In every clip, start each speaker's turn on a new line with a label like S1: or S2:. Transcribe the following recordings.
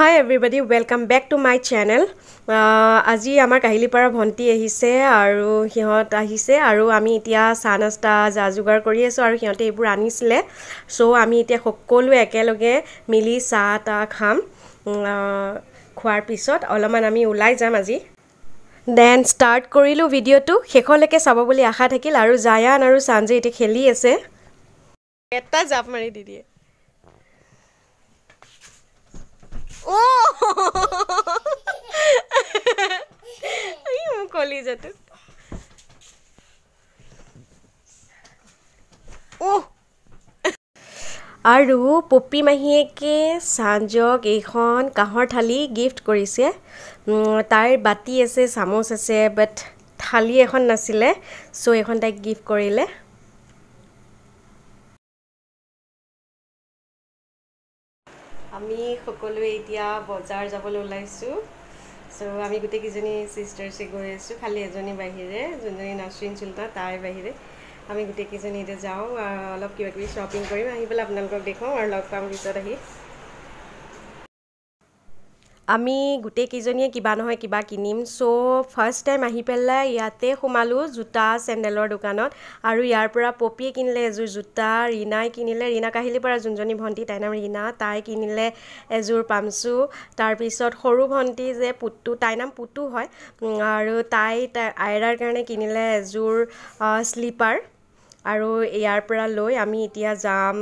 S1: High everybody welcome back to my channel আজি আমাৰ কাহিলীপাৰা ভণ্টি আহিছে আৰু সিহঁত আহিছে আৰু আমি এতিয়া চাহ নাস্তা যা যোগাৰ কৰি আছোঁ আৰু সিহঁতে এইবোৰ আনিছিলে চ' আমি এতিয়া সকলোৱে একেলগে মিলি চাহ তাহ খাম খোৱাৰ পিছত অলপমান আমি ওলাই যাম আজি দেন ষ্টাৰ্ট কৰিলোঁ ভিডিঅ'টো শেষলৈকে চাব বুলি আশা থাকিল আৰু জায়ান আৰু চাঞ্জে এতিয়া খেলি আছে এটা জাপ মাৰি দি দিয়ে cállate. Oh! আৰু পপী মাহীয়েকে চাঞ্জক এইখন কাঁহৰ থালি গিফ্ট কৰিছে তাইৰ বাতি আছে চামুচ আছে বাট থালি এখন নাছিলে চ' এইখন তাইক গিফ্ট কৰিলে আমি সকলোৱে এতিয়া বজাৰ যাবলৈ ওলাইছোঁ চ' আমি গোটেইকেইজনী ছিষ্টাৰ্ছে গৈ আছোঁ খালী এজনী বাহিৰে যোনজনী নাচৰিন চুলতা তাইৰ বাহিৰে আমি গোটেইকেইজনী এতিয়া যাওঁ অলপ কিবা কিবি শ্বপিং কৰিম আহি পেলাই আপোনালোকক দেখুৱাওঁ আৰু লগ পাম পিছত আহি আমি গোটেইকেইজনীয়ে কিবা নহয় কিবা কিনিম চ' ফাৰ্ষ্ট টাইম আহি পেলাই ইয়াতে সোমালোঁ জোতা চেণ্ডেলৰ দোকানত আৰু ইয়াৰ পৰা পপীয়ে কিনিলে এযোৰ জোতা ৰীণাই কিনিলে ৰীণা কাহিলীৰ পৰা যোনজনী ভণ্টি তাইৰ নাম ৰীণা তাই কিনিলে এযোৰ পামচু তাৰপিছত সৰু ভণ্টি যে পুতু তাইৰ নাম পুতু হয় আৰু তাই তাই আইৰাৰ কাৰণে কিনিলে এযোৰ শ্লিপাৰ আৰু ইয়াৰ পৰা লৈ আমি এতিয়া যাম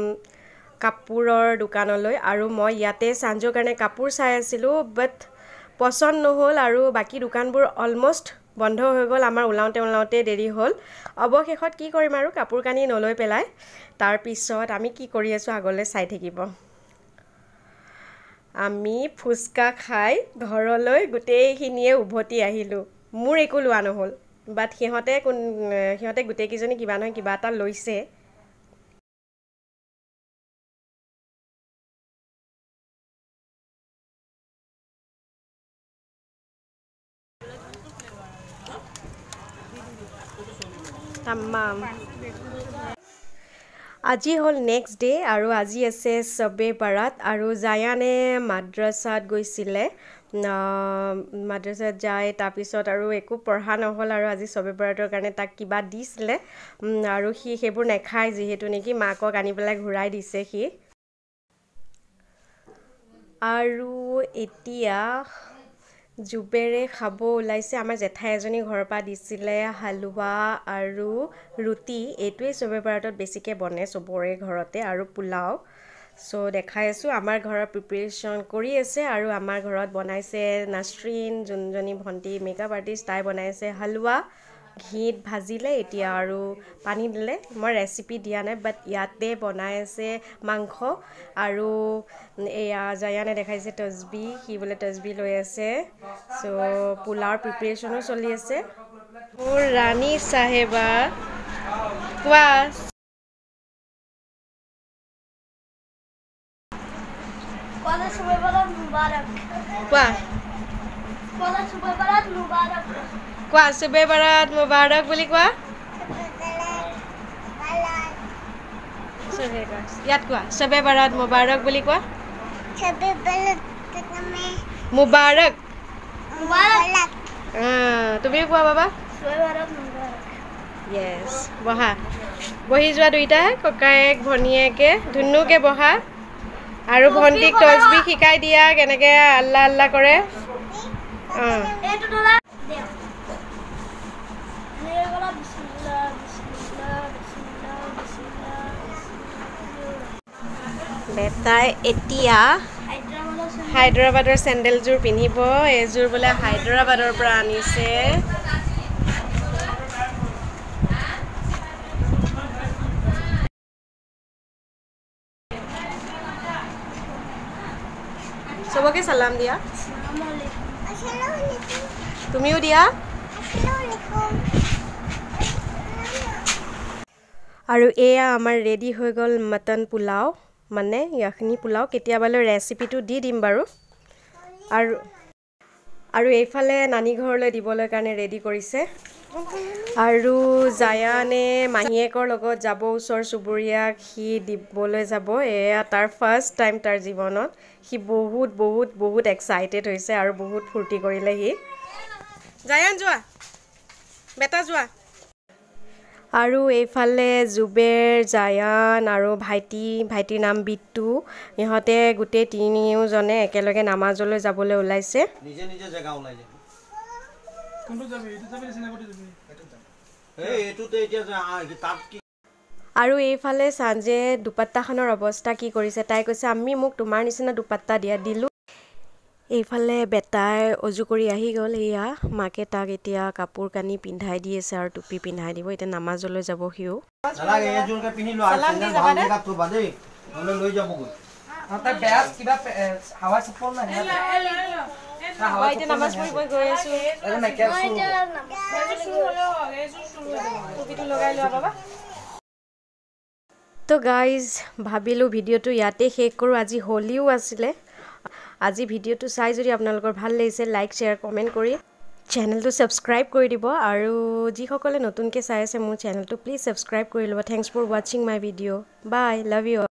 S1: কাপোৰৰ দোকানলৈ আৰু মই ইয়াতে চাঞ্জৰ কাৰণে কাপোৰ চাই আছিলোঁ বাট পচন্দ নহ'ল আৰু বাকী দোকানবোৰ অলমষ্ট বন্ধ হৈ গ'ল আমাৰ ওলাওঁতে ওলাওঁতে দেৰি হ'ল অৱশেষত কি কৰিম আৰু কাপোৰ কানি নলৈ পেলাই তাৰপিছত আমি কি কৰি আছোঁ আগলৈ চাই থাকিব আমি ফুচকা খাই ঘৰলৈ গোটেইখিনিয়ে উভতি আহিলোঁ মোৰ একো লোৱা নহ'ল বাট সিহঁতে কোন সিহঁতে গোটেইকেইজনী কিবা নহয় কিবা এটা লৈছে কাম মাম আজি হ'ল নেক্সট ডে আৰু আজি আছে চবে পাৰাত আৰু জায়ানে মাদ্ৰাছাত গৈছিলে মাদ্ৰাছাত যায় তাৰপিছত আৰু একো পঢ়া নহ'ল আৰু আজি চবে পাৰাটোৰ কাৰণে তাক কিবা দিছিলে আৰু সি সেইবোৰ নেখায় যিহেতু নেকি মাকক আনি পেলাই ঘূৰাই দিছে সি আৰু এতিয়া জুবেৰে খাব ওলাইছে আমাৰ জেঠাই এজনী ঘৰৰ পৰা দিছিলে হালোৱা আৰু ৰুটি এইটোৱেই চবে পাৰ্টত বেছিকৈ বনে চবৰে ঘৰতে আৰু পোলাও চ' দেখাই আছোঁ আমাৰ ঘৰৰ প্ৰিপেৰেশ্যন কৰি আছে আৰু আমাৰ ঘৰত বনাইছে নাচৰিন যোনজনী ভণ্টি মেকআপ আৰ্টিষ্ট তাই বনাইছে হালোৱা ঘিত ভাজিলে এতিয়া আৰু পানী দিলে মই ৰেচিপি দিয়া নাই বাট ইয়াতে বনাই আছে মাংস আৰু এয়া জয়ানে দেখাইছে তজবি সি বোলে তজবি লৈ আছে চ' পোলাওৰ প্ৰিপেৰেশ্যনো চলি আছে মোৰ ৰাণী চাহেবা কোৱা কোৱা কোৱা চবে বাৰত মোবাৰক বুলি কোৱা ইয়াত কোৱা চবে বাৰত মোবাৰক বুলি কোৱা মোবাৰক তুমিও কোৱা বাবা বহা বহি যোৱা দুইটা ককায়েক ভনীয়েকে ধুনুকে বহা আৰু ভণ্টিক তজবি শিকাই দিয়া কেনেকে আল্লাহ আল্লাহ কৰে অ পিন্ধিলে তাই এতিয়া হায়দৰাবাদৰ চেণ্ডেলযোৰ পিন্ধিব এইযোৰ বোলে হায়দৰাবাদৰ পৰা আনিছে চবকে চালাম দিয়া তুমিও দিয়া আৰু এয়া আমাৰ ৰেডি হৈ গ'ল মটন পোলাও মানে ইয়াখিনি পোলাও কেতিয়াবালৈ ৰেচিপিটো দি দিম বাৰু আৰু আৰু এইফালে নানী ঘৰলৈ দিবলৈ কাৰণে ৰেডি কৰিছে আৰু জায়ানে মাহীয়েকৰ লগত যাব ওচৰ চুবুৰীয়াক সি দিবলৈ যাব এয়া তাৰ ফাৰ্ষ্ট টাইম তাৰ জীৱনত সি বহুত বহুত বহুত এক্সাইটেড হৈছে আৰু বহুত ফূৰ্তি কৰিলে সি জায়ান যোৱা বেটা যোৱা আৰু এইফালে জুবেৰ জায়ান আৰু ভাইটি ভাইটিৰ নাম বিট্টু ইহঁতে গোটেই তিনিওজনে একেলগে নামাজলৈ যাবলৈ ওলাইছে আৰু এইফালে চাঞ্জে দুপাত্তাখনৰ অৱস্থা কি কৰিছে তাই কৈছে আমি মোক তোমাৰ নিচিনা দুপাত্তা দিয়া দিলোঁ এইফালে বেটাই অজু কৰি আহি গ'ল এয়া মাকে তাক এতিয়া কাপোৰ কানি পিন্ধাই দি আছে আৰু টুপি পিন্ধাই দিব এতিয়া নামাজলৈ যাব সিও তো গাইজ ভাবিলো ভিডিঅ'টো ইয়াতে শেষ কৰোঁ আজি হলিও আছিলে আজি ভিডিঅ'টো চাই যদি আপোনালোকৰ ভাল লাগিছে লাইক শ্বেয়াৰ কমেণ্ট কৰি চেনেলটো ছাবস্ক্ৰাইব কৰি দিব আৰু যিসকলে নতুনকৈ চাই আছে মোৰ চেনেলটো প্লিজ ছাবস্ক্ৰাইব কৰি ল'ব থেংকছ ফৰ ৱাচিং মাই ভিডিঅ' বাই লাভ ইউ